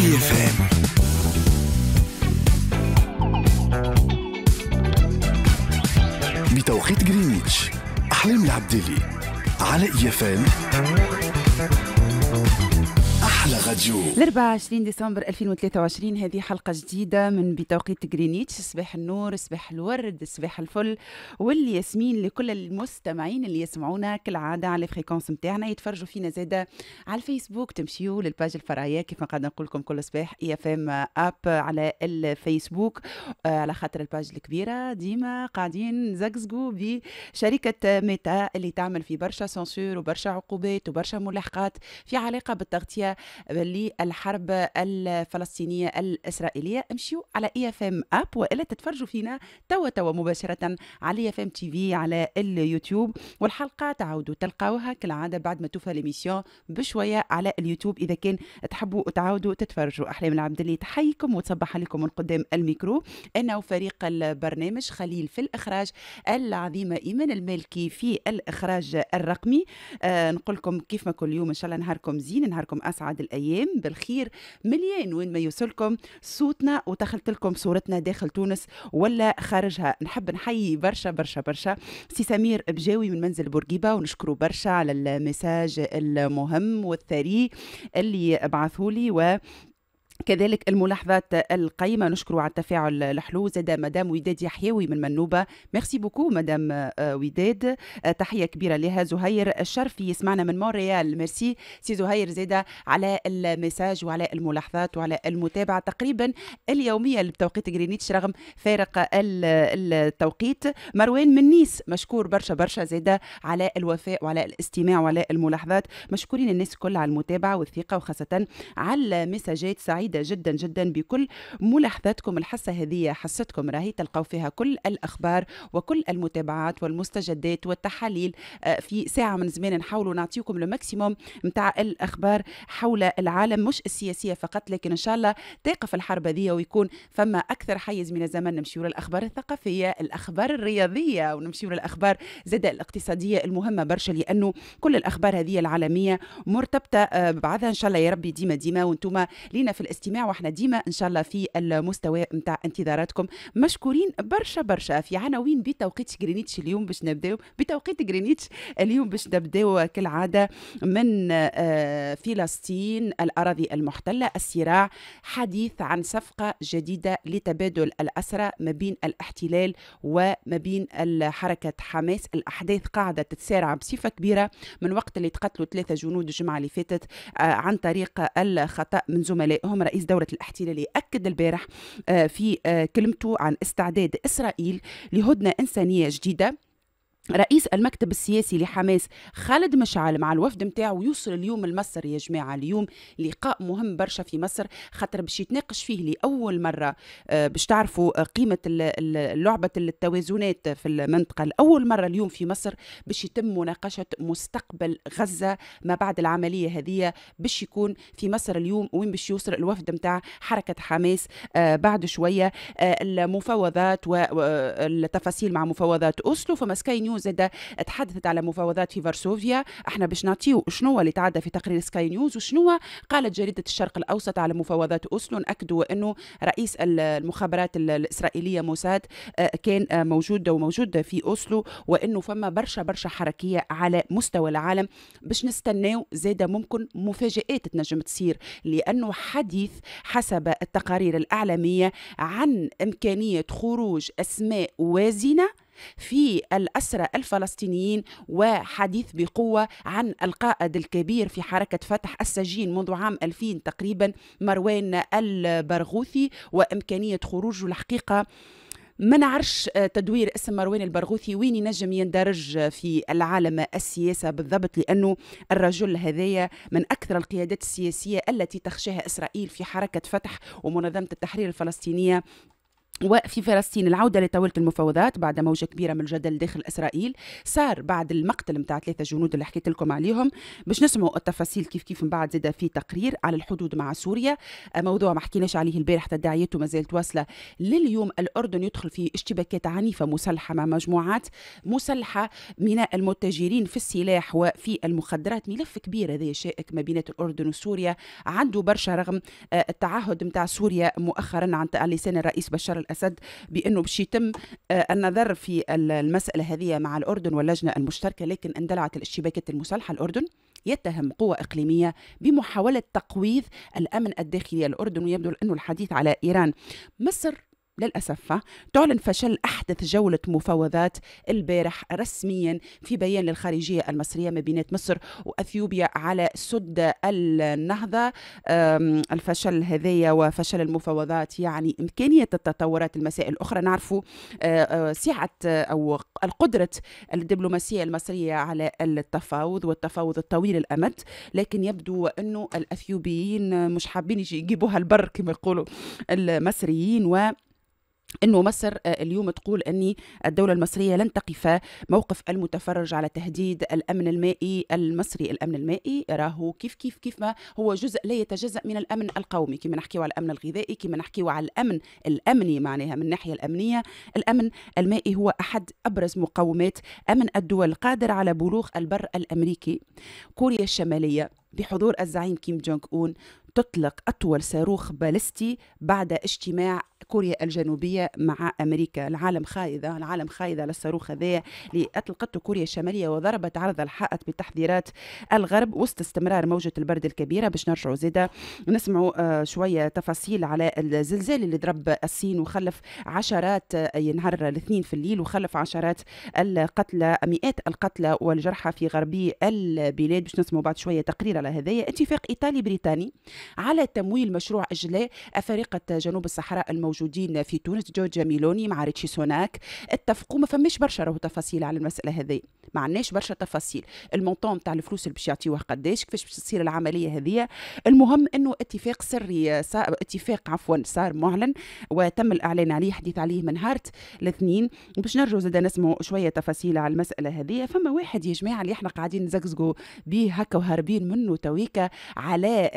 IFM. بتوقيت جرينتش أحلام العبدلي على إيفان e راديو ل 24 ديسمبر 2023 هذه حلقة جديدة من بتوقيت غرينيتش صباح النور صباح الورد صباح الفل والياسمين لكل المستمعين اللي يسمعونا كالعادة على الفريكونس نتاعنا يتفرجوا فينا زادة على الفيسبوك تمشيو للباج الفرعية كيف ما قاعدة نقول لكم كل صباح اي اف ام اب على الفيسبوك آه، على خاطر الباج الكبيرة ديما قاعدين زقزقوا بشركة ميتا اللي تعمل في برشا سانسور وبرشا عقوبات وبرشا ملاحقات في علاقة بالتغطية للحرب الفلسطينية الإسرائيلية امشيوا على اي اف ام اب والا تتفرجوا فينا توا توا مباشرة على اي اف ام تي في على اليوتيوب والحلقة تعاودوا تلقاوها كالعادة بعد ما توفى ليميسيون بشوية على اليوتيوب إذا كان تحبوا تعاودوا تتفرجوا أحلام العبد اللي تحييكم وتصبح عليكم من قدام الميكرو أنا وفريق البرنامج خليل في الإخراج العظيمة إيمان المالكي في الإخراج الرقمي آه نقول لكم كيف ما كل يوم إن شاء الله نهاركم زين نهاركم أسعد الأيام ايام بالخير مليان وين ما يوصلكم صوتنا ودخلت لكم صورتنا داخل تونس ولا خارجها نحب نحيي برشا برشا برشا سي سمير بجاوي من منزل بورقيبه ونشكره برشا على المساج المهم والثري اللي بعثولي و كذلك الملاحظات القيمه نشكر على التفاعل الحلو زاد مدام وداد يحيوي من منوبه ميرسي بوكو مدام آه، وداد آه، تحيه كبيره لها زهير الشرفي يسمعنا من مونريال ميرسي سي زهير زاد على المساج وعلى الملاحظات وعلى المتابعه تقريبا اليوميه بتوقيت جرينيتش رغم فارق التوقيت مروان من نيس مشكور برشا برشا زاد على الوفاء وعلى الاستماع وعلى الملاحظات مشكورين الناس كل على المتابعه والثقه وخاصه على المساجات سعيد سعيدة جدا جدا بكل ملاحظاتكم الحصة هذه حصتكم راهي تلقوا فيها كل الأخبار وكل المتابعات والمستجدات والتحاليل آه، في ساعة من زمان نحاولوا نعطيكم الماكسيموم متاع الأخبار حول العالم مش السياسية فقط لكن إن شاء الله تقف الحرب هذه ويكون فما أكثر حيز من الزمن نمشيو للأخبار الثقافية الأخبار الرياضية ونمشيو للأخبار زاد الاقتصادية المهمة برشا لأنه كل الأخبار هذه العالمية مرتبطة آه، بعضها إن شاء الله يا ربي ديما ديما وانتم لينا في الاست الاستماع واحنا ديما ان شاء الله في المستوى نتاع انتظاراتكم مشكورين برشا برشا في عناوين بتوقيت جرينيتش اليوم باش نبداو بتوقيت جرينيتش اليوم باش نبداو كالعاده من آه، فلسطين الاراضي المحتله الصراع حديث عن صفقه جديده لتبادل الاسرى ما بين الاحتلال وما بين حركه حماس الاحداث قاعده تتسارع بصفه كبيره من وقت اللي تقتلوا ثلاثه جنود الجمعه اللي فاتت آه، عن طريق الخطا من زملائهم اليوم رئيس دوره الاحتلال أكد البارح آه، في آه، كلمته عن استعداد إسرائيل لهدنة إنسانية جديدة رئيس المكتب السياسي لحماس خالد مشعل مع الوفد نتاعو يوصل اليوم لمصر يا جماعه اليوم لقاء مهم برشا في مصر خاطر باش يتناقش فيه لاول مره آه، باش تعرفوا آه، قيمه لعبه التوازنات في المنطقه لاول مره اليوم في مصر باش يتم مناقشه مستقبل غزه ما بعد العمليه هذه باش يكون في مصر اليوم وين باش يوصل الوفد نتاع حركه حماس آه، بعد شويه المفاوضات والتفاصيل مع مفاوضات اوسلو فمسكاي نيوز زاد تحدثت على مفاوضات في فارسوفيا احنا باش نعطيو شنو اللي تعدى في تقرير سكاي نيوز وشنو قالت جريده الشرق الاوسط على مفاوضات اوسلو اكدوا انه رئيس المخابرات الاسرائيليه موساد آه، كان آه، موجود وموجود في اوسلو وانه فما برشا برشا حركيه على مستوى العالم باش نستناو زاده ممكن مفاجات تنجم تصير لانه حديث حسب التقارير الاعلاميه عن امكانيه خروج اسماء وازنه في الأسرى الفلسطينيين وحديث بقوة عن القائد الكبير في حركة فتح السجين منذ عام 2000 تقريبا مروان البرغوثي وإمكانية خروجه الحقيقة ما نعرفش آه، تدوير اسم مروان البرغوثي وين ينجم يندرج آه، في العالم السياسه بالضبط لانه الرجل هذايا من اكثر القيادات السياسيه التي تخشاها اسرائيل في حركه فتح ومنظمه التحرير الفلسطينيه وفي فلسطين العودة لطاولة المفاوضات بعد موجة كبيرة من الجدل داخل إسرائيل صار بعد المقتل متاع ثلاثة جنود اللي حكيت لكم عليهم باش نسمعوا التفاصيل كيف كيف من بعد زاد في تقرير على الحدود مع سوريا آه، موضوع ما حكيناش عليه البارح تداعياته ما زالت واصلة لليوم الأردن يدخل في اشتباكات عنيفة مسلحة مع مجموعات مسلحة من المتاجرين في السلاح وفي المخدرات ملف كبير هذا شائك ما بين الأردن وسوريا عنده برشا رغم آه، التعهد متاع سوريا مؤخرا عن لسان الرئيس بشار الأسد بأنه باش يتم آه، النظر في المسألة هذه مع الأردن واللجنة المشتركة لكن اندلعت الاشتباكات المسلحة الأردن يتهم قوى إقليمية بمحاولة تقويض الأمن الداخلي الأردن ويبدو أنه الحديث على إيران مصر للأسف تعلن فشل أحدث جولة مفاوضات البارح رسميا في بيان للخارجية المصرية ما بين مصر وأثيوبيا على سد النهضة الفشل هذايا وفشل المفاوضات يعني إمكانية التطورات المسائل الأخرى نعرفوا أه، أه، سعة أو القدرة الدبلوماسية المصرية على التفاوض والتفاوض الطويل الأمد لكن يبدو أنه الأثيوبيين مش حابين يجيبوها البر كما يقولوا المصريين و انه مصر آه، اليوم تقول اني الدوله المصريه لن تقف موقف المتفرج على تهديد الامن المائي المصري الامن المائي راهو كيف كيف كيف ما هو جزء لا يتجزا من الامن القومي كما نحكيو على الامن الغذائي كما نحكيو على الامن الامني معناها من الناحيه الامنيه الامن المائي هو احد ابرز مقومات امن الدول قادر على بلوغ البر الامريكي كوريا الشماليه بحضور الزعيم كيم جونغ اون تطلق أطول صاروخ بالستي بعد اجتماع كوريا الجنوبية مع أمريكا العالم خايدة العالم خايدة على الصاروخ هذا اللي كوريا الشمالية وضربت عرض الحائط بتحذيرات الغرب وسط استمرار موجة البرد الكبيرة باش نرجعوا زادة نسمعوا آه، شوية تفاصيل على الزلزال اللي ضرب الصين وخلف عشرات ينهار آه، الاثنين في الليل وخلف عشرات القتلى مئات القتلى والجرحى في غربي البلاد باش نسمعوا بعد شوية تقرير الفيرال هذايا اتفاق ايطالي بريطاني على تمويل مشروع اجلاء افارقه جنوب الصحراء الموجودين في تونس جورجيا ميلوني مع ريتشي سوناك اتفقوا ما فماش برشا تفاصيل على المساله هذه ما عندناش برشا تفاصيل المونطون تاع الفلوس اللي باش يعطيوه قداش كيفاش باش تصير العمليه هذه المهم انه اتفاق سري سا... اتفاق عفوا صار معلن وتم الاعلان عليه حديث عليه من هارت الاثنين باش نرجعوا زاد نسمعوا شويه تفاصيل على المساله هذه فما واحد يا جماعه اللي احنا قاعدين نزقزقوا به هكا وهاربين منه تويكا على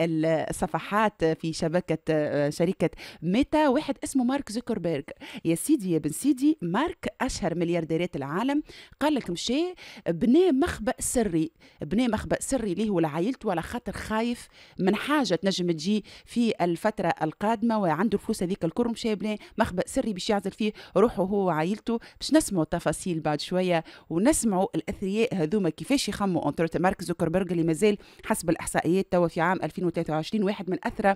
الصفحات في شبكه شركه ميتا واحد اسمه مارك زوكربيرغ يا سيدي يا بن سيدي مارك اشهر مليارديرات العالم قال لك مشي بنى مخبأ سري بنى مخبأ سري ليه ولعائلته على خاطر خايف من حاجة تنجم تجي في الفترة القادمة وعنده الفلوس هذيك الكل مشي بنى مخبأ سري باش يعزل فيه روحه هو وعائلته باش نسمعوا التفاصيل بعد شوية ونسمعوا الأثرياء هذوما كيفاش يخموا أنترت مارك زوكربيرغ اللي مازال حسب الإحصائيات توا في عام 2023 واحد من أثرى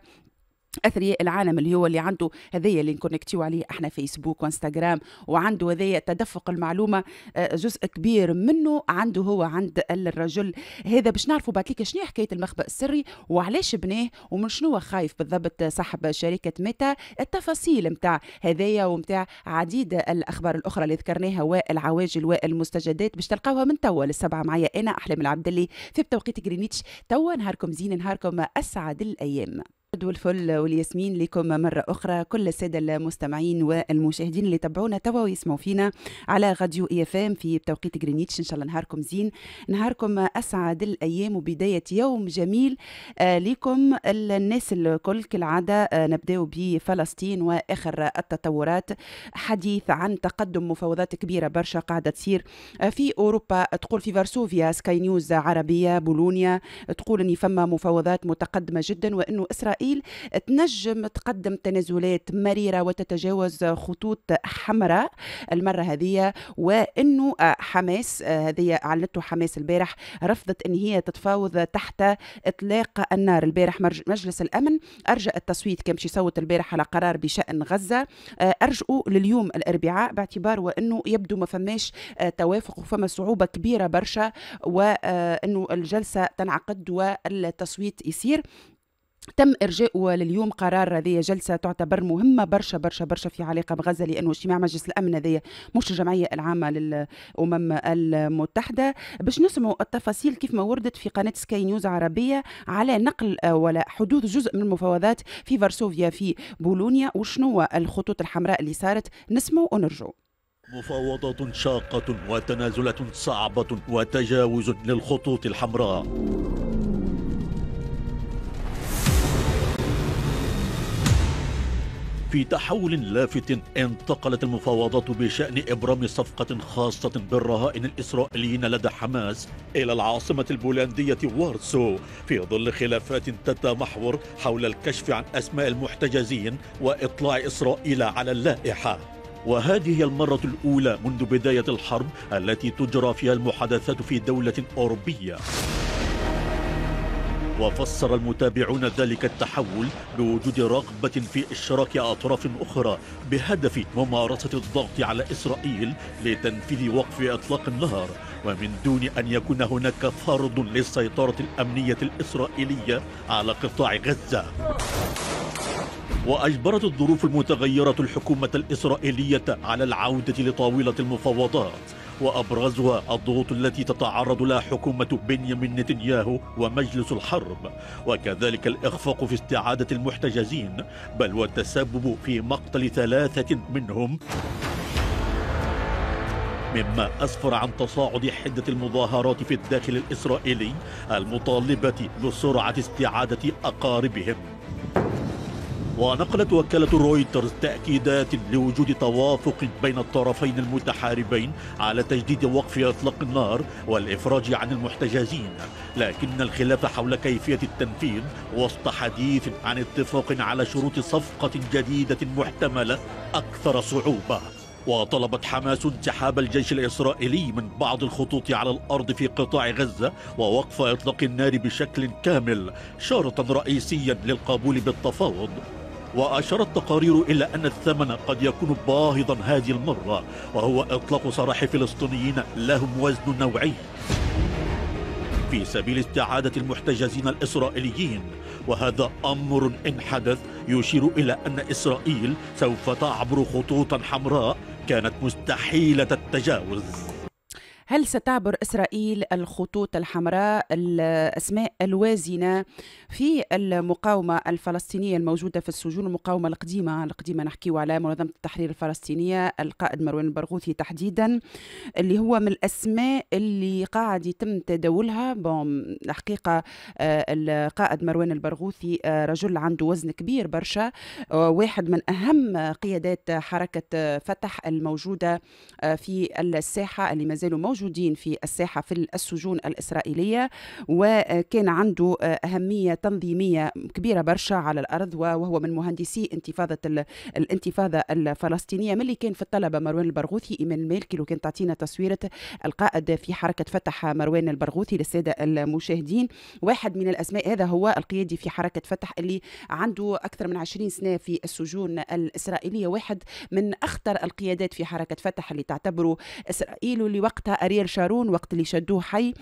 اثرياء العالم اللي هو اللي عنده هذايا اللي نكونكتيو عليه احنا فيسبوك وانستغرام وعنده هذايا تدفق المعلومه آه، جزء كبير منه عنده هو عند الرجل هذا باش نعرفوا بعد ليك شنو حكايه المخبأ السري وعلاش بناه ومن شنو خايف بالضبط صاحب شركه ميتا التفاصيل نتاع هذايا ومتاع عديد الاخبار الاخرى اللي ذكرناها والعواجل والمستجدات باش تلقاوها من توا للسبعه معايا انا احلام العبدلي في بتوقيت جرينيتش توا نهاركم زين نهاركم اسعد الايام والفل والياسمين لكم مرة أخرى كل السادة المستمعين والمشاهدين اللي تبعونا توا ويسمعوا فينا على غاديو اي اف ام في بتوقيت جرينيتش إن شاء الله نهاركم زين نهاركم أسعد الأيام وبداية يوم جميل آه، لكم الناس الكل كالعادة آه، نبداو بفلسطين وآخر التطورات حديث عن تقدم مفاوضات كبيرة برشا قاعدة تصير آه، في أوروبا تقول في فارسوفيا سكاي نيوز عربية بولونيا تقول أن فما مفاوضات متقدمة جدا وأنه إسرائيل إسرائيل تنجم تقدم تنازلات مريرة وتتجاوز خطوط حمراء المرة هذه وأنه حماس هذه أعلنته حماس البارح رفضت أن هي تتفاوض تحت إطلاق النار البارح مجلس الأمن أرجأ التصويت كان باش يصوت البارح على قرار بشأن غزة أرجئوا لليوم الأربعاء باعتبار وأنه يبدو ما فماش آه، توافق وفما صعوبة كبيرة برشا وأنه الجلسة تنعقد والتصويت يصير تم ارجاء لليوم قرار هذه جلسه تعتبر مهمه برشا برشا برشا في علاقه بغزه لانه اجتماع مجلس الامن هذايا مش الجمعيه العامه للامم المتحده باش نسمعوا التفاصيل كيف ما وردت في قناه سكاي نيوز عربيه على نقل ولا حدوث جزء من المفاوضات في فارسوفيا في بولونيا وشنو الخطوط الحمراء اللي صارت نسمعوا ونرجعوا مفاوضات شاقة وتنازلات صعبة وتجاوز للخطوط الحمراء في تحول لافت انتقلت المفاوضات بشأن إبرام صفقة خاصة بالرهائن الإسرائيليين لدى حماس إلى العاصمة البولندية وارسو في ظل خلافات تتمحور حول الكشف عن أسماء المحتجزين وإطلاع إسرائيل على اللائحة وهذه هي المرة الأولى منذ بداية الحرب التي تجرى فيها المحادثات في دولة أوروبية وفسر المتابعون ذلك التحول بوجود رغبة في إشراك أطراف أخرى بهدف ممارسة الضغط على إسرائيل لتنفيذ وقف إطلاق النار ومن دون أن يكون هناك فرض للسيطرة الأمنية الإسرائيلية على قطاع غزة وأجبرت الظروف المتغيرة الحكومة الإسرائيلية على العودة لطاولة المفاوضات وأبرزها الضغوط التي تتعرض لها حكومة بنيامين نتنياهو ومجلس الحرب وكذلك الإخفاق في استعادة المحتجزين بل والتسبب في مقتل ثلاثة منهم مما أسفر عن تصاعد حدة المظاهرات في الداخل الإسرائيلي المطالبة بسرعة استعادة أقاربهم ونقلت وكالة رويترز تأكيدات لوجود توافق بين الطرفين المتحاربين على تجديد وقف إطلاق النار والإفراج عن المحتجزين لكن الخلاف حول كيفية التنفيذ وسط حديث عن اتفاق على شروط صفقة جديدة محتملة أكثر صعوبة وطلبت حماس انسحاب الجيش الإسرائيلي من بعض الخطوط على الأرض في قطاع غزة ووقف إطلاق النار بشكل كامل شرطا رئيسيا للقبول بالتفاوض وأشارت تقارير إلى أن الثمن قد يكون باهظا هذه المرة وهو إطلاق سراح فلسطينيين لهم وزن نوعي في سبيل استعادة المحتجزين الإسرائيليين وهذا أمر إن حدث يشير إلى أن إسرائيل سوف تعبر خطوطا حمراء كانت مستحيلة التجاوز هل ستعبر إسرائيل الخطوط الحمراء الأسماء الوازنة في المقاومة الفلسطينية الموجودة في السجون المقاومة القديمة القديمة نحكيو على منظمة التحرير الفلسطينية القائد مروان البرغوثي تحديدا اللي هو من الأسماء اللي قاعد يتم تداولها بون الحقيقة آه، القائد مروان البرغوثي آه، رجل عنده وزن كبير برشا آه، واحد من أهم قيادات حركة فتح الموجودة في الساحة اللي مازالوا موجودة موجودين في الساحة في السجون الإسرائيلية وكان عنده آه، أهمية تنظيمية كبيرة برشا على الأرض وهو من مهندسي انتفاضة الانتفاضة الفلسطينية من اللي كان في الطلبة مروان البرغوثي إيمان المالكي لو كان تعطينا تصويرة القائد في حركة فتح مروان البرغوثي للسادة المشاهدين واحد من الأسماء هذا هو القيادي في حركة فتح اللي عنده أكثر من 20 سنة في السجون الإسرائيلية واحد من أخطر القيادات في حركة فتح اللي تعتبره إسرائيل اللي وقتها أريال شارون وقت اللي شدوه حي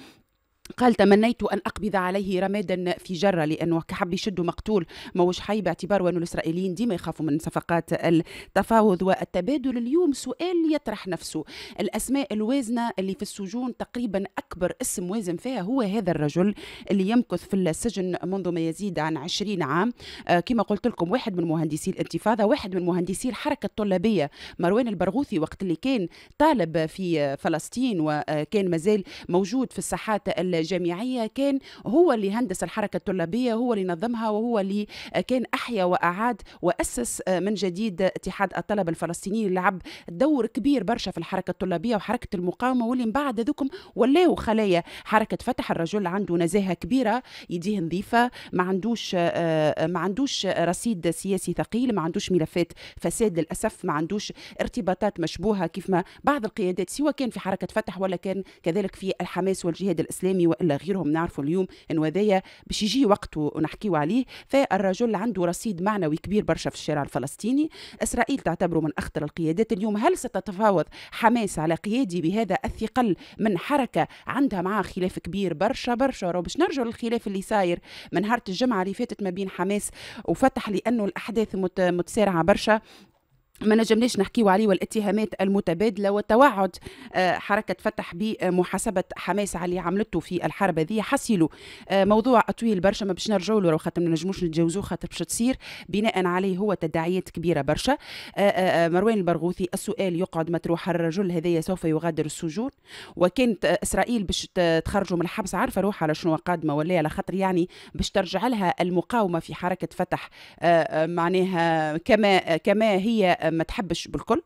قال تمنيت ان اقبض عليه رمادا في جره لانه حب يشد مقتول وش حي باعتبار انه الاسرائيليين ديما يخافوا من صفقات التفاوض والتبادل اليوم سؤال يطرح نفسه الاسماء الوازنه اللي في السجون تقريبا اكبر اسم وازن فيها هو هذا الرجل اللي يمكث في السجن منذ ما يزيد عن 20 عام آه كما قلت لكم واحد من مهندسي الانتفاضه واحد من مهندسي الحركه الطلابيه مروان البرغوثي وقت اللي كان طالب في فلسطين وكان مازال موجود في الساحات الجامعيه كان هو اللي هندس الحركه الطلابيه هو اللي نظمها وهو اللي آه، كان احيا واعاد واسس آه، من جديد اتحاد الطلبه الفلسطيني لعب دور كبير برشا في الحركه الطلابيه وحركه المقاومه واللي من بعد هذوكم ولاو خلايا حركه فتح الرجل عنده نزاهه كبيره يديه نظيفه ما عندوش آه، ما عندوش رصيد سياسي ثقيل ما عندوش ملفات فساد للاسف ما عندوش ارتباطات مشبوهه كيف ما بعض القيادات سواء كان في حركه فتح ولا كان كذلك في الحماس والجهاد الاسلامي الفلاني والا غيرهم نعرفوا اليوم انه هذايا باش يجي وقته ونحكيو عليه فالرجل عنده رصيد معنوي كبير برشا في الشارع الفلسطيني اسرائيل تعتبره من اخطر القيادات اليوم هل ستتفاوض حماس على قيادي بهذا الثقل من حركه عندها معاه خلاف كبير برشا برشا باش نرجع للخلاف اللي صاير من نهار الجمعه اللي فاتت ما بين حماس وفتح لانه الاحداث متسارعه برشا ما نجمناش نحكيو عليه والاتهامات المتبادله والتوعد آه، حركه فتح بمحاسبه حماس على اللي عملته في الحرب هذه حصلوا آه، موضوع طويل برشا ما باش نرجعوا له خاطر ما نجموش نتجاوزوه خاطر باش تصير بناء عليه هو تداعيات كبيره برشا آه، مروان البرغوثي السؤال يقعد مطروح الرجل هذايا سوف يغادر السجون وكانت اسرائيل باش تخرجوا من الحبس عارفه روحها على شنو قادمه ولا على خاطر يعني باش ترجع لها المقاومه في حركه فتح معناها كما كما هي ما تحبش بالكل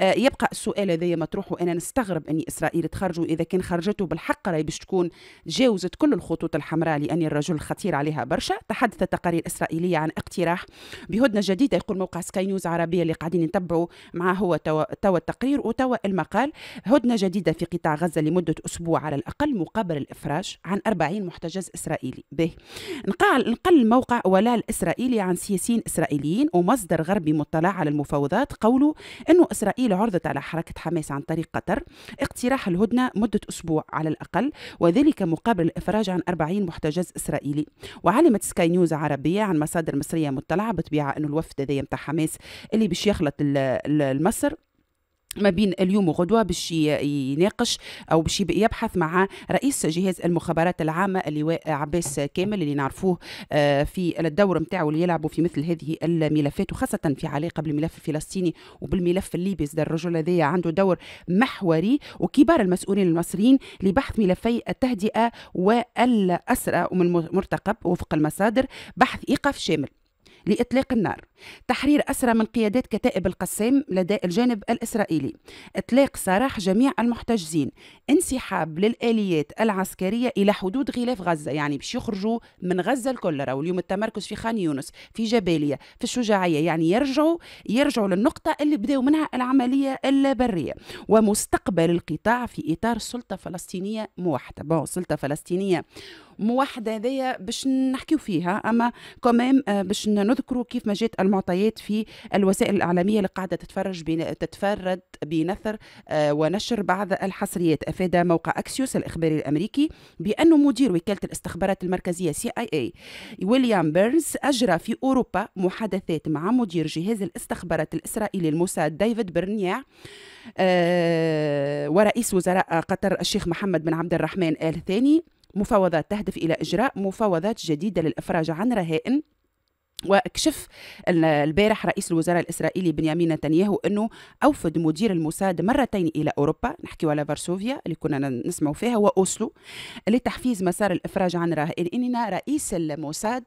آه، يبقى السؤال هذايا مطروح وانا نستغرب اني اسرائيل تخرجوا اذا كان خرجته بالحق راهي باش تكون جاوزت كل الخطوط الحمراء لان الرجل خطير عليها برشا تحدثت التقارير الاسرائيليه عن اقتراح بهدنه جديده يقول موقع سكاي نيوز عربيه اللي قاعدين نتبعوا معاه هو توا التقرير وتوا المقال هدنه جديده في قطاع غزه لمده اسبوع على الاقل مقابل الافراج عن 40 محتجز اسرائيلي به نقل الموقع ولا الاسرائيلي عن سياسيين اسرائيليين ومصدر غربي مطلع على المفاوضات العلاقات قولوا أنه إسرائيل عرضت على حركة حماس عن طريق قطر اقتراح الهدنة مدة أسبوع على الأقل وذلك مقابل الإفراج عن 40 محتجز إسرائيلي وعلمت سكاي نيوز عربية عن مصادر مصرية مطلعة بطبيعة أنه الوفد هذا متاع حماس اللي باش يخلط المصر ما بين اليوم وغدوه باش يناقش او باش يبحث مع رئيس جهاز المخابرات العامه اللواء عباس كامل اللي نعرفوه آه، في الدور نتاعو اللي يلعبوا في مثل هذه الملفات وخاصه في علاقه بالملف الفلسطيني وبالملف الليبي زاد الرجل هذايا عنده دور محوري وكبار المسؤولين المصريين لبحث ملفي التهدئه والاسرى ومن المرتقب وفق المصادر بحث ايقاف شامل لإطلاق النار تحرير أسرى من قيادات كتائب القسام لدى الجانب الإسرائيلي إطلاق سراح جميع المحتجزين انسحاب للآليات العسكرية إلى حدود غلاف غزة يعني باش يخرجوا من غزة الكل راهو اليوم التمركز في خان يونس في جبالية في الشجاعية يعني يرجعوا يرجعوا للنقطة اللي بداوا منها العملية البرية ومستقبل القطاع في إطار سلطة فلسطينية موحدة بون سلطة فلسطينية موحده هذايا باش نحكيو فيها اما كمان آه، باش نذكروا كيف ما جات المعطيات في الوسائل الاعلاميه اللي قاعده تتفرج بين تتفرد بنثر آه، ونشر بعض الحصريات افاد موقع اكسيوس الاخباري الامريكي بانه مدير وكاله الاستخبارات المركزيه سي اي اي ويليام بيرنز اجرى في اوروبا محادثات مع مدير جهاز الاستخبارات الاسرائيلي الموساد ديفيد برنياع آه، ورئيس وزراء قطر الشيخ محمد بن عبد الرحمن ال ثاني مفاوضات تهدف إلى إجراء مفاوضات جديدة للإفراج عن رهائن واكشف البارح رئيس الوزراء الاسرائيلي بنيامين نتنياهو انه اوفد مدير الموساد مرتين الى اوروبا نحكي على فارسوفيا اللي كنا نسمع فيها واوسلو لتحفيز مسار الافراج عن رهائن اننا رئيس الموساد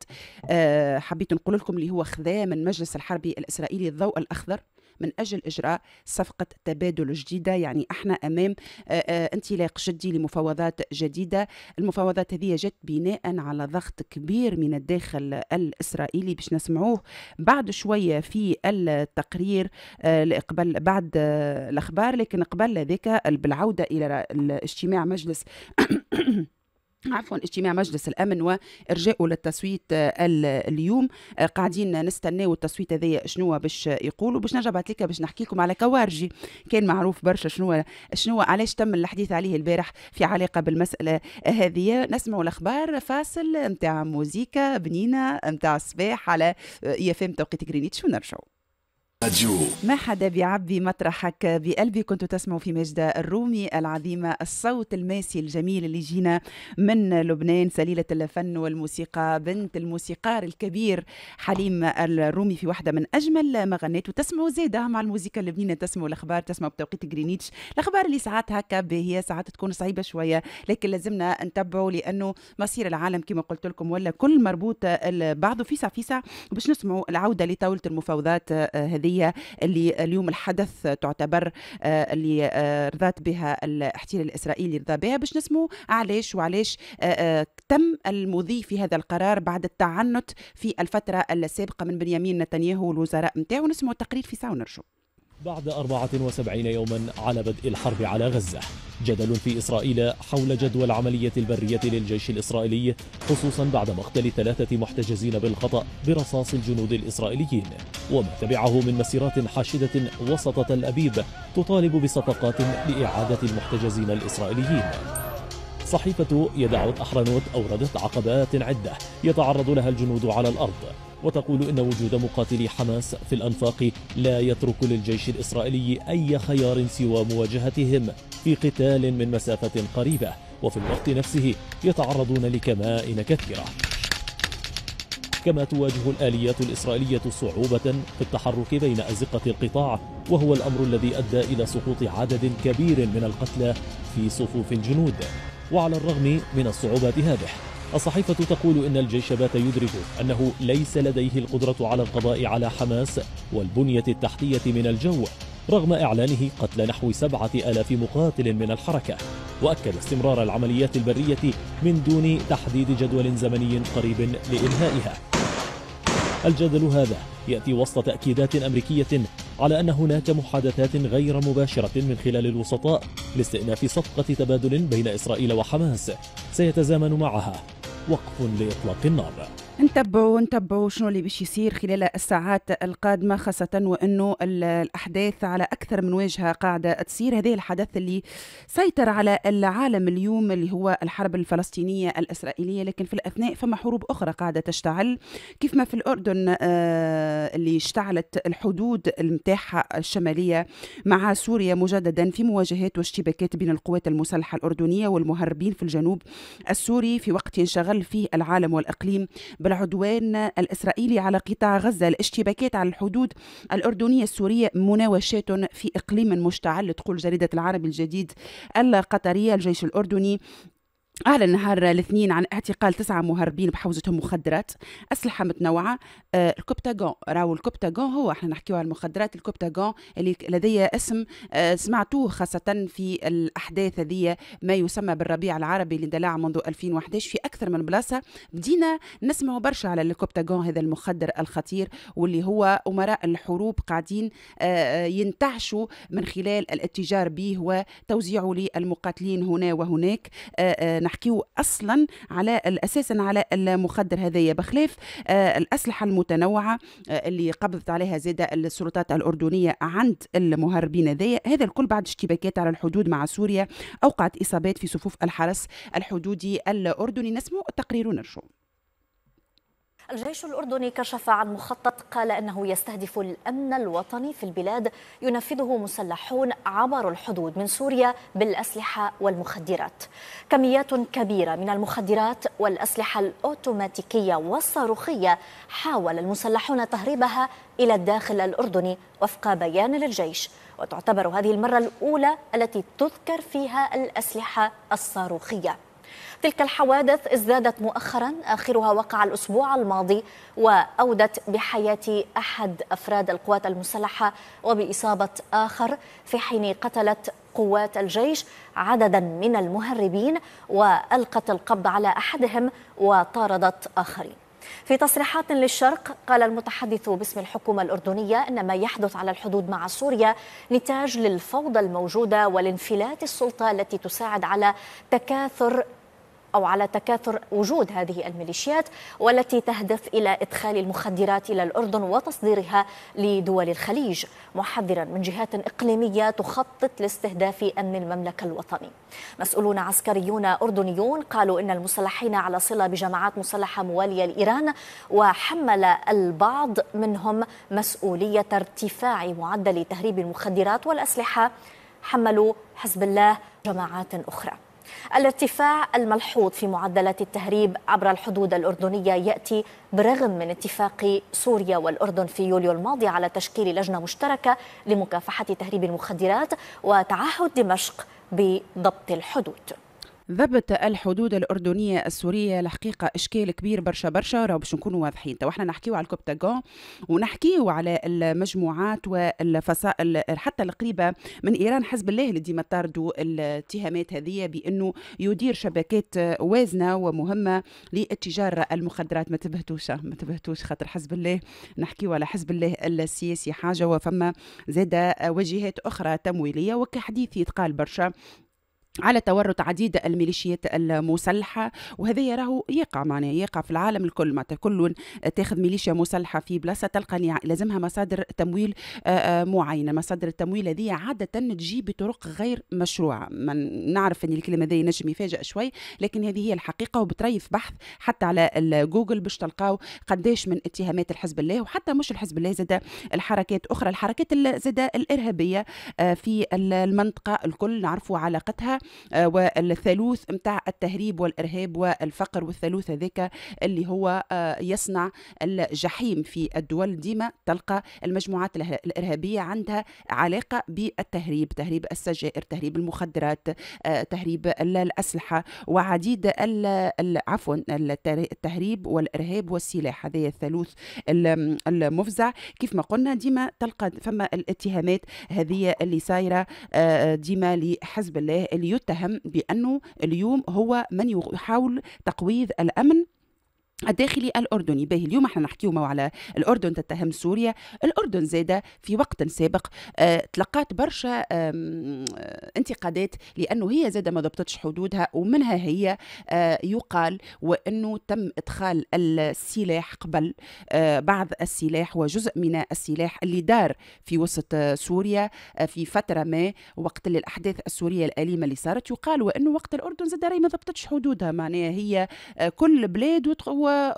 آه، حبيت نقول لكم اللي هو خذا من مجلس الحربي الاسرائيلي الضوء الاخضر من أجل إجراء صفقة تبادل جديدة يعني احنا أمام آه، آه، انطلاق جدي لمفاوضات جديدة المفاوضات هذه جت بناء على ضغط كبير من الداخل الإسرائيلي باش نسمعوه بعد شوية في التقرير آه، قبل بعد الأخبار لكن قبل ذلك بالعودة إلى اجتماع مجلس عفوا اجتماع مجلس الامن وارجاؤه للتصويت آه، اليوم آه، قاعدين نستناو التصويت هذايا شنو باش يقولوا باش نرجع بعد باش نحكي لكم على كوارجي كان معروف برشا شنو شنو علاش تم الحديث عليه البارح في علاقه بالمساله هذه نسمعوا الاخبار فاصل نتاع موزيكا بنينه نتاع الصباح على آه، اي اف ام توقيت غرينيتش ونرجعوا ما حدا بيعبي مطرحك بقلبي كنت تسمع في ماجدة الرومي العظيمة الصوت الماسي الجميل اللي جينا من لبنان سليلة الفن والموسيقى بنت الموسيقار الكبير حليم الرومي في واحدة من أجمل ما غنيت وتسمعوا زادة مع الموسيقى اللبنانية تسمعوا الأخبار تسمعوا بتوقيت جرينيتش الأخبار اللي ساعات هكا هي ساعات تكون صعيبة شوية لكن لازمنا نتبعوا لأنه مصير العالم كما قلت لكم ولا كل مربوط بعضه فيسع فيسع باش نسمعوا العودة لطاولة المفاوضات آه، هذه الإرهابية اللي اليوم الحدث تعتبر آه، اللي آه، رضات بها الاحتلال الإسرائيلي رضا بها باش نسمو علاش وعلاش آه، تم المضي في هذا القرار بعد التعنت في الفترة السابقة من بنيامين نتنياهو والوزراء نتاعو نسمو التقرير في ساعة ونرجو بعد 74 يوما على بدء الحرب على غزة جدل في إسرائيل حول جدوى العملية البرية للجيش الإسرائيلي خصوصا بعد مقتل ثلاثة محتجزين بالخطأ برصاص الجنود الإسرائيليين وما تبعه من مسيرات حاشدة وسط تل أبيب تطالب بصفقات لإعادة المحتجزين الإسرائيليين صحيفة يدعوت أحرنوت أوردت عقبات عدة يتعرض لها الجنود على الأرض وتقول إن وجود مقاتلي حماس في الأنفاق لا يترك للجيش الإسرائيلي أي خيار سوى مواجهتهم في قتال من مسافة قريبة وفي الوقت نفسه يتعرضون لكمائن كثيرة كما تواجه الآليات الإسرائيلية صعوبة في التحرك بين أزقة القطاع وهو الأمر الذي أدى إلى سقوط عدد كبير من القتلى في صفوف الجنود وعلى الرغم من الصعوبات هذه الصحيفة تقول إن الجيش بات يدرك أنه ليس لديه القدرة على القضاء على حماس والبنية التحتية من الجو رغم إعلانه قتل نحو سبعة آلاف مقاتل من الحركة وأكد استمرار العمليات البرية من دون تحديد جدول زمني قريب لإنهائها الجدل هذا يأتي وسط تأكيدات أمريكية على أن هناك محادثات غير مباشرة من خلال الوسطاء لاستئناف صفقة تبادل بين إسرائيل وحماس سيتزامن معها وقف لإطلاق النار نتبعوا نتبعوا شنو اللي باش يصير خلال الساعات القادمة خاصة وأنه الأحداث على أكثر من واجهة قاعدة تصير هذه الحدث اللي سيطر على العالم اليوم اللي هو الحرب الفلسطينية الإسرائيلية لكن في الأثناء فما حروب أخرى قاعدة تشتعل كيف ما في الأردن آه، اللي اشتعلت الحدود متاعها الشمالية مع سوريا مجددا في مواجهات واشتباكات بين القوات المسلحة الأردنية والمهربين في الجنوب السوري في وقت ينشغل فيه العالم والإقليم بالعدوان الإسرائيلي على قطاع غزة الاشتباكات على الحدود الأردنية السورية مناوشات في إقليم مشتعل تقول جريدة العرب الجديد القطرية الجيش الأردني أعلن نهار الاثنين عن اعتقال تسعة مهربين بحوزتهم مخدرات أسلحة متنوعة آه الكوبتاغون راهو الكوبتاغون هو احنا نحكيو على المخدرات الكوبتاغون اللي لدي اسم آه سمعتوه خاصة في الأحداث هذه ما يسمى بالربيع العربي اللي اندلع منذ 2011 في أكثر من بلاصة بدينا نسمعوا برشا على الكوبتاغون هذا المخدر الخطير واللي هو أمراء الحروب قاعدين آه, آه، ينتعشوا من خلال الاتجار به وتوزيعه للمقاتلين هنا وهناك آه، آه، نحكيه اصلا على اساسا على المخدر هذايا بخلاف آه، الاسلحه المتنوعه آه، اللي قبضت عليها زاده السلطات الاردنيه عند المهربين هذايا هذا الكل بعد اشتباكات على الحدود مع سوريا اوقعت اصابات في صفوف الحرس الحدودي الاردني نسمو التقرير ونرجو الجيش الأردني كشف عن مخطط قال أنه يستهدف الأمن الوطني في البلاد ينفذه مسلحون عبروا الحدود من سوريا بالأسلحة والمخدرات كميات كبيرة من المخدرات والأسلحة الأوتوماتيكية والصاروخية حاول المسلحون تهريبها إلى الداخل الأردني وفق بيان للجيش وتعتبر هذه المرة الأولى التي تذكر فيها الأسلحة الصاروخية تلك الحوادث ازدادت مؤخرا آخرها وقع الأسبوع الماضي وأودت بحياة أحد أفراد القوات المسلحة وبإصابة آخر في حين قتلت قوات الجيش عددا من المهربين وألقت القبض على أحدهم وطاردت آخرين في تصريحات للشرق قال المتحدث باسم الحكومة الأردنية أن ما يحدث على الحدود مع سوريا نتاج للفوضى الموجودة والانفلات السلطة التي تساعد على تكاثر أو على تكاثر وجود هذه الميليشيات والتي تهدف إلى إدخال المخدرات إلى الأردن وتصديرها لدول الخليج محذرا من جهات إقليمية تخطط لاستهداف أمن المملكة الوطني مسؤولون عسكريون أردنيون قالوا إن المسلحين على صلة بجماعات مسلحة موالية لإيران وحمل البعض منهم مسؤولية ارتفاع معدل تهريب المخدرات والأسلحة حملوا حزب الله جماعات أخرى الارتفاع الملحوظ في معدلات التهريب عبر الحدود الأردنية يأتي برغم من اتفاق سوريا والأردن في يوليو الماضي على تشكيل لجنة مشتركة لمكافحة تهريب المخدرات وتعهد دمشق بضبط الحدود ضبط الحدود الاردنيه السوريه لحقيقه اشكال كبير برشا برشا راه باش نكونوا واضحين توا احنا نحكيو على الكوبتاغون ونحكيو على المجموعات والفصائل حتى القريبه من ايران حزب الله اللي ديما طاردوا الاتهامات هذه بانه يدير شبكات وازنه ومهمه للتجاره المخدرات ما تبهتوش ما تبهتوش خاطر حزب الله نحكيو على حزب الله السياسي حاجه وفما زاد وجهات اخرى تمويليه وكحديث يتقال برشا على تورط عديد الميليشيات المسلحة وهذا يراه يقع معناه يقع في العالم الكل معناتها كل تاخذ ميليشيا مسلحة في بلاصة تلقى لازمها مصادر تمويل آه، آه، معينة مصادر التمويل هذه عادة تجي بطرق غير مشروعة من نعرف أن الكلمة هذه نجم يفاجئ شوي لكن هذه هي الحقيقة وبتريف بحث حتى على جوجل باش تلقاو قداش من اتهامات الحزب الله وحتى مش الحزب الله زاد الحركات أخرى الحركات زاد الإرهابية آه، في المنطقة الكل نعرفوا علاقتها آه، والثالوث نتاع التهريب والإرهاب والفقر والثالوث هذاك اللي هو آه، يصنع الجحيم في الدول ديما تلقى المجموعات الإرهابية عندها علاقة بالتهريب تهريب السجائر تهريب المخدرات آه، تهريب الأسلحة وعديد عفوا التهريب والإرهاب والسلاح هذا الثالوث المفزع كيف ما قلنا ديما تلقى فما الاتهامات هذه اللي صايرة ديما لحزب الله اللي يتهم بأنه اليوم هو من يحاول تقويض الأمن الداخلي الأردني به اليوم احنا نحكيو على الأردن تتهم سوريا الأردن زاد في وقت سابق اه تلقات برشا اه انتقادات لأنه هي زاد ما ضبطتش حدودها ومنها هي اه يقال وأنه تم إدخال السلاح قبل اه بعض السلاح وجزء من السلاح اللي دار في وسط سوريا آه، في فترة ما وقت الأحداث السورية الأليمة اللي صارت يقال وأنه وقت الأردن زاد ما ضبطتش حدودها معناها هي آه، كل بلاد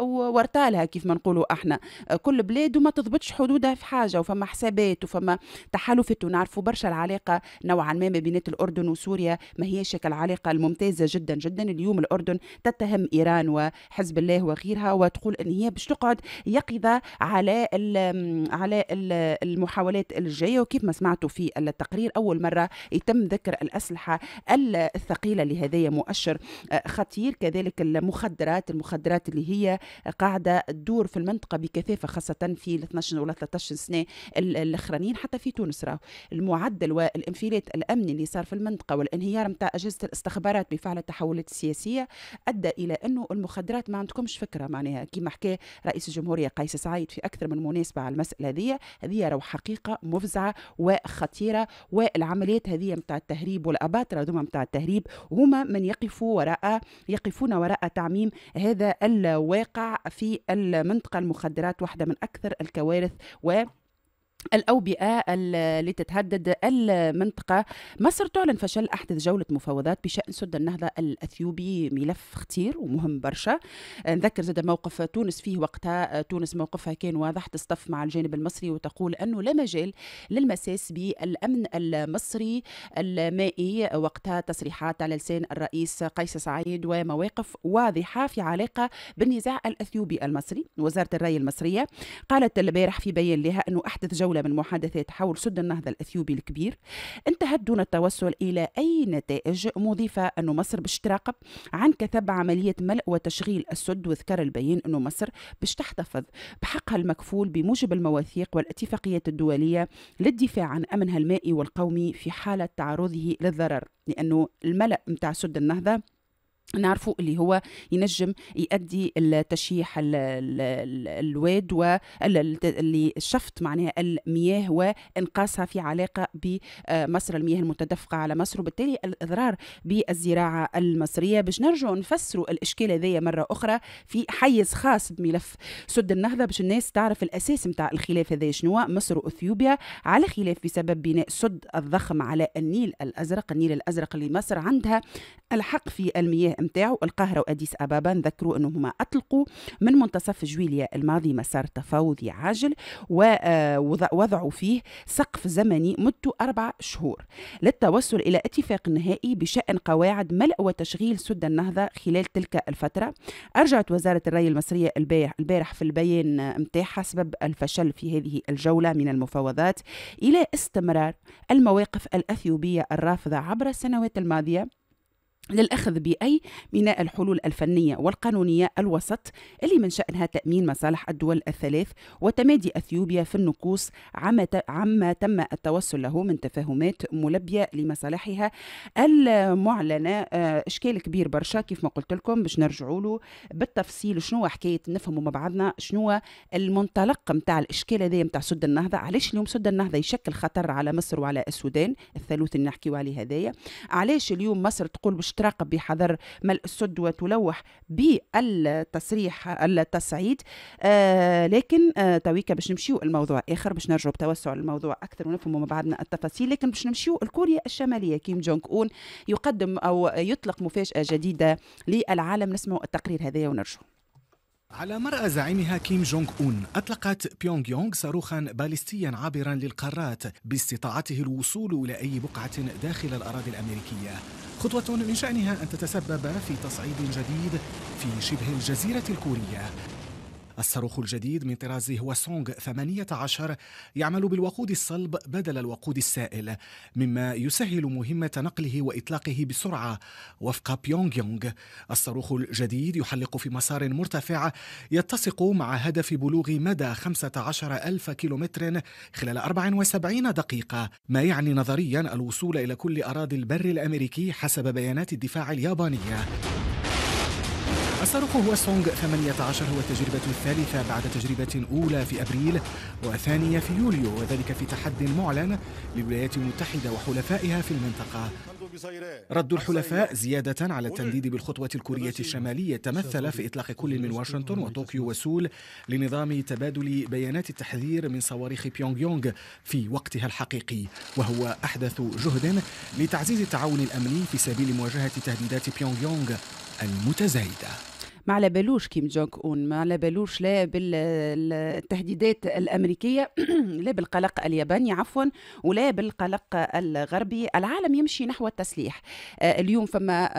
وورتالها كيف ما نقولوا احنا كل بلاد وما تضبطش حدودها في حاجه وفما حسابات وفما تحالفات ونعرفوا برشا العلاقه نوعا ما ما بين الاردن وسوريا ما شكل العلاقه الممتازه جدا جدا اليوم الاردن تتهم ايران وحزب الله وغيرها وتقول ان هي باش تقعد يقظه على الـ على الـ المحاولات الجايه وكيف ما سمعتوا في التقرير اول مره يتم ذكر الاسلحه الثقيله لهذه مؤشر خطير كذلك المخدرات المخدرات اللي هي هي قاعده تدور في المنطقه بكثافه خاصه في 12 ولا 13 سنه الاخرانيين حتى في تونس راهو المعدل والانفلات الامني اللي صار في المنطقه والانهيار نتاع اجهزه الاستخبارات بفعل التحولات السياسيه ادى الى انه المخدرات ما عندكمش فكره معناها كما حكى رئيس الجمهوريه قيس سعيد في اكثر من مناسبه على المساله هذه هذه راهو حقيقه مفزعه وخطيره والعمليات هذه نتاع التهريب والاباطره هذوما نتاع التهريب هما من يقفوا وراء يقفون وراء تعميم هذا ال واقع في المنطقة المخدرات واحدة من أكثر الكوارث و الأوبئة اللي تتهدد المنطقة مصر تعلن فشل أحدث جولة مفاوضات بشأن سد النهضة الأثيوبي ملف خطير ومهم برشا آه، نذكر زاد موقف تونس فيه وقتها آه، تونس موقفها كان واضح تصطف مع الجانب المصري وتقول أنه لا مجال للمساس بالأمن المصري المائي وقتها تصريحات على لسان الرئيس قيس سعيد ومواقف واضحة في علاقة بالنزاع الأثيوبي المصري وزارة الري المصرية قالت البارح في بيان لها أنه أحدث جولة الأولى من محادثات حول سد النهضة الأثيوبي الكبير انتهت دون التوصل إلى أي نتائج مضيفة أن مصر باش تراقب عن كثب عملية ملء وتشغيل السد وذكر البيان أن مصر باش تحتفظ بحقها المكفول بموجب المواثيق والاتفاقيات الدولية للدفاع عن أمنها المائي والقومي في حالة تعرضه للضرر لأنه الملأ متاع سد النهضة نعرفه اللي هو ينجم يؤدي التشييح الواد شفت معناها المياه وانقاصها في علاقه بمصر المياه المتدفقه على مصر وبالتالي الاضرار بالزراعه المصريه باش نرجعوا نفسروا الاشكال هذايا مره اخرى في حيز خاص بملف سد النهضه باش الناس تعرف الاساس نتاع الخلاف هذايا شنو مصر واثيوبيا على خلاف بسبب بناء سد الضخم على النيل الازرق النيل الازرق اللي مصر عندها الحق في المياه نتاعو القاهره واديس ابابا نذكروا انه هما اطلقوا من منتصف جويليا الماضي مسار تفاوضي عاجل ووضعوا آه، فيه سقف زمني مدته اربع شهور للتوصل الى اتفاق نهائي بشان قواعد ملء وتشغيل سد النهضه خلال تلك الفتره ارجعت وزاره الري المصريه البارح في البيان نتاعها سبب الفشل في هذه الجوله من المفاوضات الى استمرار المواقف الاثيوبيه الرافضه عبر السنوات الماضيه للأخذ بأي من الحلول الفنية والقانونية الوسط اللي من شأنها تأمين مصالح الدول الثلاث وتمادي أثيوبيا في النكوص عما تم التوصل له من تفاهمات ملبية لمصالحها المعلنة آه، إشكال كبير برشا كيف ما قلت لكم باش نرجعوا له بالتفصيل شنو حكاية نفهموا مع بعضنا شنو المنطلق متاع الإشكال هذا متاع سد النهضة علاش اليوم سد النهضة يشكل خطر على مصر وعلى السودان الثالوث اللي نحكيو عليه هذايا علاش اليوم مصر تقول باش تراقب بحذر ملء السد وتلوح بالتصريح التصعيد آه لكن آه تويكا باش نمشيو الموضوع اخر باش نرجعوا بتوسع الموضوع اكثر ونفهموا مع بعضنا التفاصيل لكن باش نمشيو الكوريا الشماليه كيم جونغ اون يقدم او يطلق مفاجاه جديده للعالم نسمعوا التقرير هذايا ونرجعوا على مرأى زعيمها كيم جونغ أون أطلقت بيونغ يونغ صاروخا باليستيا عابرا للقارات باستطاعته الوصول إلى أي بقعة داخل الأراضي الأمريكية خطوة من شأنها أن تتسبب في تصعيد جديد في شبه الجزيرة الكورية الصاروخ الجديد من طراز سونغ 18 يعمل بالوقود الصلب بدل الوقود السائل مما يسهل مهمة نقله وإطلاقه بسرعة وفق بيونغ يونغ الصاروخ الجديد يحلق في مسار مرتفع يتسق مع هدف بلوغ مدى 15 ألف كيلومتر خلال 74 دقيقة ما يعني نظريا الوصول إلى كل أراضي البر الأمريكي حسب بيانات الدفاع اليابانية الصاروخ هو سونغ 18 هو التجربة الثالثة بعد تجربة أولى في أبريل وثانية في يوليو وذلك في تحد معلن للولايات المتحدة وحلفائها في المنطقة رد الحلفاء زيادة على التنديد بالخطوة الكورية الشمالية تمثل في إطلاق كل من واشنطن وطوكيو وسول لنظام تبادل بيانات التحذير من صواريخ بيونغ يونغ في وقتها الحقيقي وهو أحدث جهد لتعزيز التعاون الأمني في سبيل مواجهة تهديدات بيونغ يونغ المتزايده ما على بالوش كيم جونغ اون ما على بالوش لا بالتهديدات الامريكيه لا بالقلق الياباني عفوا ولا بالقلق الغربي العالم يمشي نحو التسليح آه، اليوم فما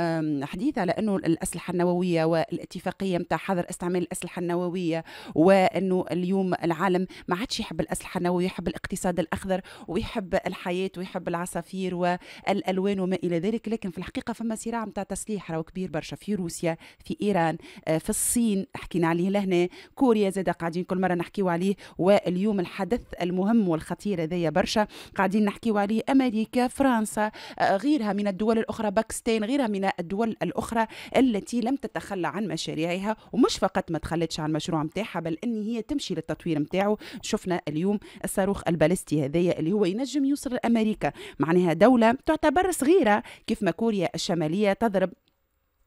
حديث على انه الاسلحه النوويه والاتفاقيه نتاع حظر استعمال الاسلحه النوويه وانه اليوم العالم ما عادش يحب الاسلحه النوويه يحب الاقتصاد الاخضر ويحب الحياه ويحب العصافير والالوان وما الى ذلك لكن في الحقيقه فما صراع نتاع تسليح راهو كبير برشا في روسيا في ايران آه، في الصين حكينا عليه لهنا كوريا زاد قاعدين كل مره نحكيو عليه واليوم الحدث المهم والخطير هذايا برشا قاعدين نحكيو عليه امريكا فرنسا آه، غيرها من الدول الاخرى باكستان غيرها من الدول الاخرى التي لم تتخلى عن مشاريعها ومش فقط ما تخلتش عن المشروع نتاعها بل ان هي تمشي للتطوير نتاعه شفنا اليوم الصاروخ البالستي هذايا اللي هو ينجم يوصل لامريكا معناها دوله تعتبر صغيره كيف ما كوريا الشماليه تضرب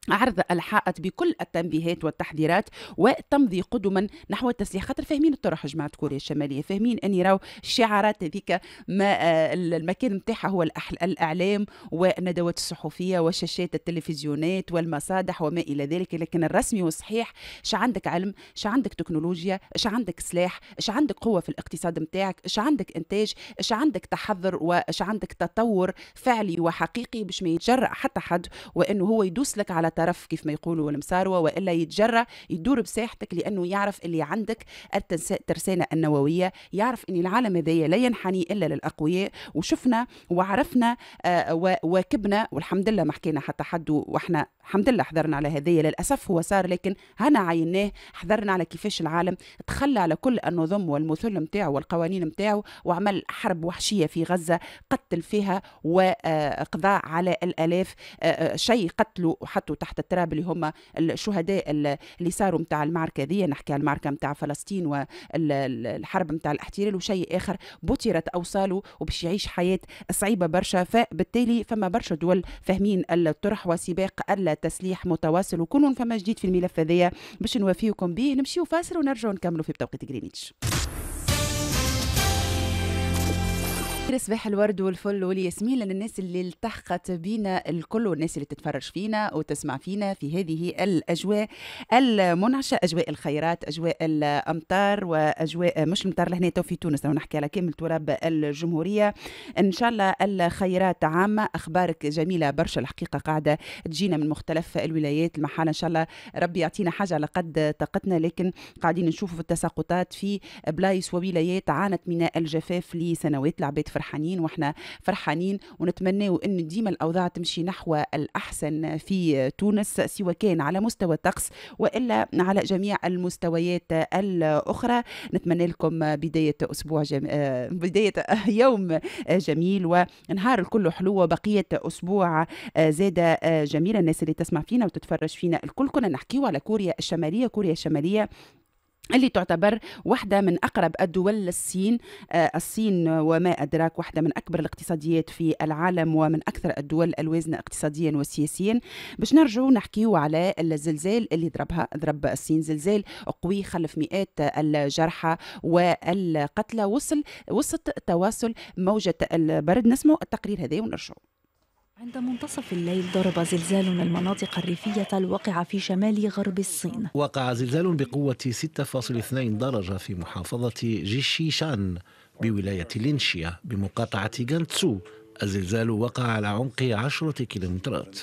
عرض الحائط بكل التنبيهات والتحذيرات وتمضي قدما نحو التسليح خاطر فاهمين الطرح جماعه كوريا الشماليه فاهمين اني راو الشعارات هذيك ما آه، المكان نتاعها هو الاعلام والندوات الصحفيه وشاشات التلفزيونات والمصادح وما الى ذلك لكن الرسمي والصحيح ش عندك علم ش عندك تكنولوجيا ش عندك سلاح ش عندك قوه في الاقتصاد نتاعك ش عندك انتاج ش عندك تحضر وش عندك تطور فعلي وحقيقي باش ما يتجرأ حتى حد وانه هو يدوس لك على طرف كيف ما يقولوا المساروه والا يتجرى يدور بساحتك لانه يعرف اللي عندك الترسانه النوويه يعرف ان العالم هذايا لا ينحني الا للاقوياء وشفنا وعرفنا آه، وواكبنا والحمد لله ما حكينا حتى حد واحنا الحمد لله حذرنا على هذايا للاسف هو صار لكن هنا عيناه حذرنا على كيفاش العالم تخلى على كل النظم والمثل نتاعو والقوانين نتاعو وعمل حرب وحشيه في غزه قتل فيها وقضاء آه، على الالاف آه، شيء قتلوا وحطوا تحت التراب اللي هم الشهداء اللي صاروا نتاع المعركه ذي نحكي على المعركه نتاع فلسطين والحرب نتاع الاحتلال وشيء اخر بطرت اوصاله وباش يعيش حياه صعيبه برشا فبالتالي فما برشا دول فاهمين الطرح وسباق التسليح متواصل وكل فما جديد في الملف هذايا باش نوافيكم به نمشيو فاصل ونرجعوا نكملوا في بتوقيت جرينيتش اخر صباح الورد والفل والياسمين للناس اللي التحقت بينا الكل والناس اللي تتفرج فينا وتسمع فينا في هذه الاجواء المنعشه اجواء الخيرات اجواء الامطار واجواء مش المطار لهنا تو في تونس لو نحكي على كامل تراب الجمهوريه ان شاء الله الخيرات عامه اخبارك جميله برشا الحقيقه قاعده تجينا من مختلف الولايات المحال ان شاء الله ربي يعطينا حاجه على قد طاقتنا لكن قاعدين نشوفوا في التساقطات في بلايص وولايات عانت من الجفاف لسنوات العباد فرحانين واحنا فرحانين ونتمنى انه ديما الاوضاع تمشي نحو الاحسن في تونس سواء كان على مستوى الطقس والا على جميع المستويات الاخرى نتمنى لكم بدايه اسبوع جم... آه، بدايه يوم جميل ونهار الكل حلو وبقيه اسبوع آه، زاد آه، جميل الناس اللي تسمع فينا وتتفرج فينا الكل كنا نحكيو على كوريا الشماليه كوريا الشماليه اللي تعتبر واحدة من أقرب الدول للصين آه، الصين وما أدراك واحدة من أكبر الاقتصاديات في العالم ومن أكثر الدول الوازنة اقتصاديا وسياسيا باش نرجعوا نحكيو على الزلزال اللي ضربها ضرب الصين زلزال قوي خلف مئات الجرحى والقتلى وصل وسط تواصل موجة البرد نسمو التقرير هذا ونرجعوا عند منتصف الليل ضرب زلزال المناطق الريفية الواقعة في شمال غرب الصين وقع زلزال بقوة 6.2 درجة في محافظة جيشيشان بولاية لينشيا بمقاطعة غانتسو الزلزال وقع على عمق عشرة كيلومترات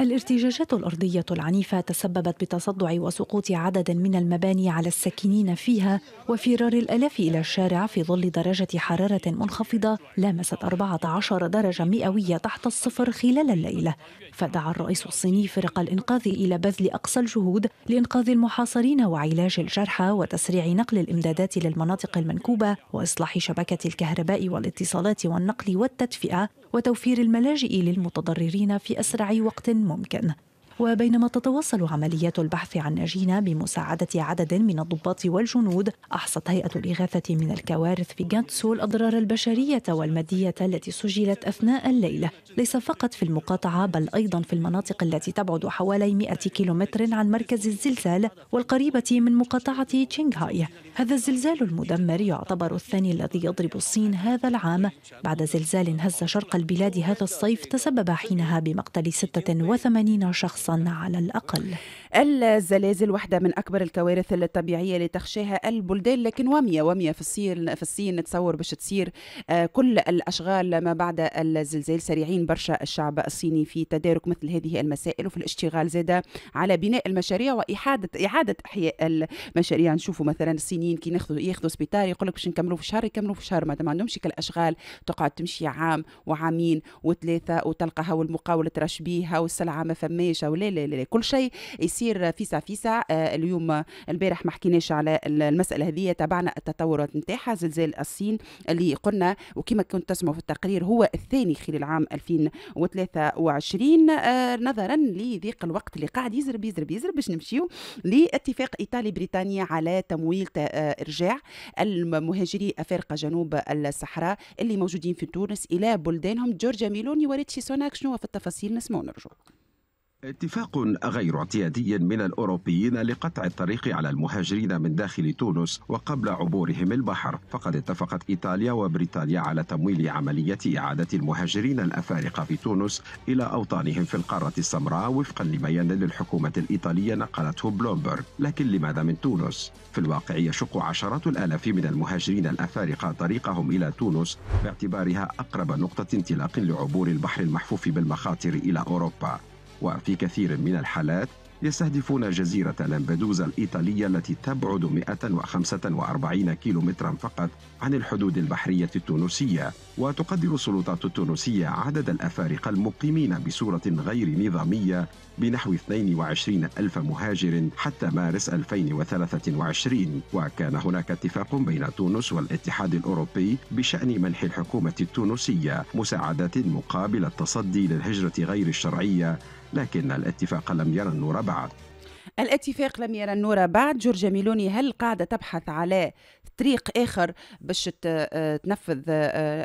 الارتجاجات الأرضية العنيفة تسببت بتصدع وسقوط عدد من المباني على الساكنين فيها وفرار الآلاف إلى الشارع في ظل درجة حرارة منخفضة لامست 14 درجة مئوية تحت الصفر خلال الليلة فدعا الرئيس الصيني فرق الإنقاذ إلى بذل أقصى الجهود لإنقاذ المحاصرين وعلاج الجرحى وتسريع نقل الإمدادات للمناطق المنكوبة وإصلاح شبكة الكهرباء والاتصالات والنقل والتدفئة وتوفير الملاجئ للمتضررين في أسرع وقت Mumken. وبينما تتواصل عمليات البحث عن ناجين بمساعدة عدد من الضباط والجنود أحصت هيئة الإغاثة من الكوارث في جانتسو الأضرار البشرية والمادية التي سجلت أثناء الليلة ليس فقط في المقاطعة بل أيضا في المناطق التي تبعد حوالي 100 كيلومتر عن مركز الزلزال والقريبة من مقاطعة تشينغهاي هذا الزلزال المدمر يعتبر الثاني الذي يضرب الصين هذا العام بعد زلزال هز شرق البلاد هذا الصيف تسبب حينها بمقتل 86 شخصا على الأقل الزلازل واحدة من أكبر الكوارث الطبيعية اللي تخشاها البلدان لكن ومية ومية في الصين في الصين نتصور باش تصير آه، كل الأشغال ما بعد الزلزال سريعين برشا الشعب الصيني في تدارك مثل هذه المسائل وفي الاشتغال زادة على بناء المشاريع وإعادة إعادة إحياء المشاريع نشوفوا مثلا الصينيين كي ياخذوا ياخذوا سبيطار يقول لك باش نكملوا في شهر يكملوا في شهر ما عندهمش كالأشغال تقعد تمشي عام وعامين وثلاثة وتلقى هاو المقاولة ترش بيها والسلعة ما فماش ولا لا لا كل شيء يصير فيسا فيسا آه، اليوم البارح ما حكيناش على المساله هذه تابعنا التطورات نتاعها زلزال الصين اللي قلنا وكما كنت تسمعوا في التقرير هو الثاني خلال عام 2023 آه، نظرا لضيق الوقت اللي قاعد يزرب يزرب يزرب باش نمشيو لاتفاق ايطالي بريطانيا على تمويل آه، ارجاع المهاجري افارقه جنوب الصحراء اللي موجودين في تونس الى بلدانهم جورجيا ميلوني وريتشي سوناك شنو في التفاصيل نسمعوا نرجعوا اتفاق غير اعتيادي من الأوروبيين لقطع الطريق على المهاجرين من داخل تونس وقبل عبورهم البحر فقد اتفقت إيطاليا وبريطانيا على تمويل عملية إعادة المهاجرين الأفارقة في تونس إلى أوطانهم في القارة السمراء وفقا لبيان للحكومة الإيطالية نقلته بلومبرغ لكن لماذا من تونس؟ في الواقع يشق عشرات الآلاف من المهاجرين الأفارقة طريقهم إلى تونس باعتبارها أقرب نقطة انطلاق لعبور البحر المحفوف بالمخاطر إلى أوروبا وفي كثير من الحالات يستهدفون جزيرة لامبدوزا الإيطالية التي تبعد 145 كيلومترا فقط عن الحدود البحرية التونسية وتقدر السلطات التونسية عدد الأفارقة المقيمين بصورة غير نظامية بنحو 22 ألف مهاجر حتى مارس 2023 وكان هناك اتفاق بين تونس والاتحاد الأوروبي بشأن منح الحكومة التونسية مساعدات مقابل التصدي للهجرة غير الشرعية لكن الاتفاق لم يرى النور بعد الاتفاق لم يرى النور بعد جورجيا ميلوني هل قاعدة تبحث على طريق اخر باش آه، تنفذ آه،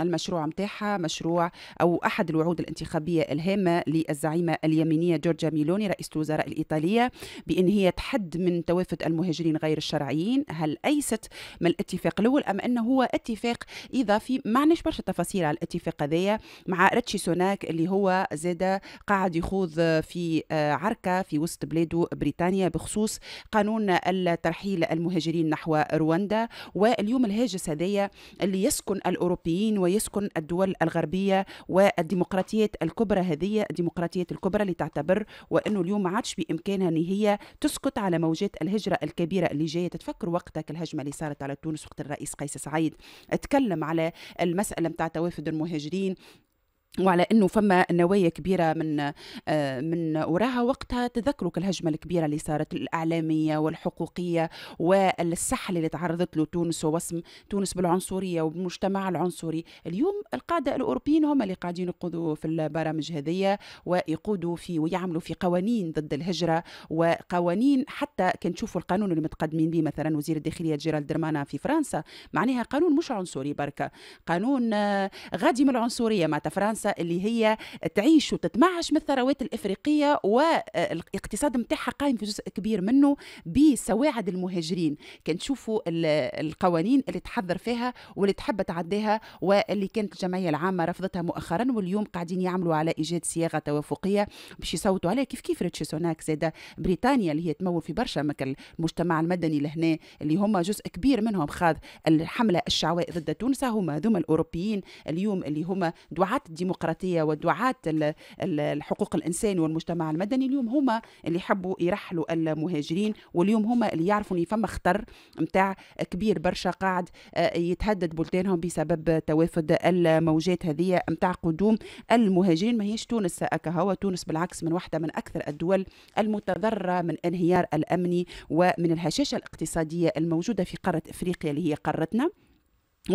المشروع نتاعها مشروع او احد الوعود الانتخابيه الهامه للزعيمه اليمينيه جورجيا ميلوني رئيسه الوزراء الايطاليه بان هي تحد من توافد المهاجرين غير الشرعيين هل ايست من الاتفاق الاول ام انه هو اتفاق اضافي ما عندناش برشا تفاصيل على الاتفاق هذايا مع ريتشي سوناك اللي هو زاد قاعد يخوض في آه، عركه في وسط بلاده بريطانيا بخصوص قانون الترحيل المهاجرين نحو رواندا واليوم الهاجس هذايا اللي يسكن الاوروبيين ويسكن الدول الغربيه والديمقراطيات الكبرى هذه الديمقراطيات الكبرى اللي تعتبر وانه اليوم ما عادش بامكانها ان هي تسكت على موجات الهجره الكبيره اللي جايه تتفكر وقتك الهجمه اللي صارت على تونس وقت الرئيس قيس سعيد تكلم على المساله نتاع توافد المهاجرين وعلى انه فما نوايا كبيره من آه، من وراها وقتها تذكروا الهجمه الكبيره اللي صارت الاعلاميه والحقوقيه والسحل اللي تعرضت له تونس ووسم تونس بالعنصريه وبالمجتمع العنصري اليوم القاده الاوروبيين هم اللي قاعدين يقودوا في البرامج هذه ويقودوا في ويعملوا في قوانين ضد الهجره وقوانين حتى كان تشوفوا القانون اللي متقدمين به مثلا وزير الداخليه جيرالد درمانا في فرنسا معناها قانون مش عنصري بركه قانون آه، غادي من العنصريه مع فرنسا فرنسا اللي هي تعيش وتتمعش من الثروات الافريقيه والاقتصاد نتاعها قائم في جزء كبير منه بسواعد المهاجرين كان تشوفوا القوانين اللي تحذر فيها واللي تحب تعديها واللي كانت الجمعيه العامه رفضتها مؤخرا واليوم قاعدين يعملوا على ايجاد صياغه توافقيه باش يصوتوا عليها كيف كيف ريتشي سوناك زاده بريطانيا اللي هي تمول في برشا مكل المجتمع المدني لهنا اللي هما جزء كبير منهم خاض الحمله الشعواء ضد تونس هما هذوما الاوروبيين اليوم اللي هما دعاه الديمقراطيه ودعاه الحقوق الانسان والمجتمع المدني اليوم هما اللي يحبوا يرحلوا المهاجرين واليوم هما اللي يعرفوا ان فما خطر نتاع كبير برشا قاعد آه، يتهدد بلدانهم بسبب توافد الموجات هذه نتاع قدوم المهاجرين ماهيش تونس هكا تونس بالعكس من واحده من اكثر الدول المتضرره من انهيار الامني ومن الهشاشه الاقتصاديه الموجوده في قاره افريقيا اللي هي قارتنا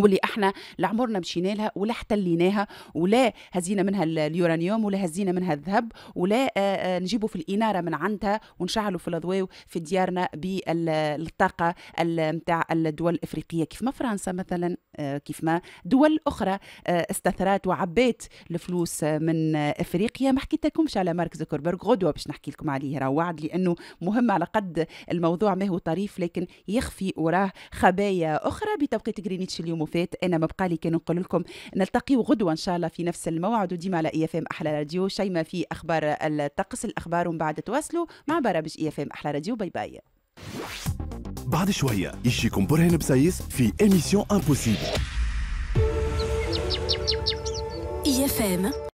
واللي احنا لا عمرنا مشينا لها ولا احتليناها ولا هزينا منها اليورانيوم ولا هزينا منها الذهب ولا آه، آه، نجيبوا في الاناره من عندها ونشعلوا في الاضواء في ديارنا بالطاقه نتاع الدول الافريقيه كيف ما فرنسا مثلا آه، كيف ما دول اخرى استثرات وعبات الفلوس من افريقيا ما حكيت لكمش على مارك زوكربيرغ غدوه باش نحكي لكم عليه راه وعد لانه مهم على قد الموضوع ما هو طريف لكن يخفي وراه خبايا اخرى بتوقيت جرينيتش اليوم فات انا مبقالي كان نقول لكم نلتقي غدوه ان شاء الله في نفس الموعد وديما على اي اف ام احلى راديو شيما في اخبار الطقس الاخبار ومن بعد تواصلوا مع برامج اي اف ام احلى راديو باي باي بعد شويه يجيكم برهان بسيس في ايميسيون امبوسيبل اي اف ام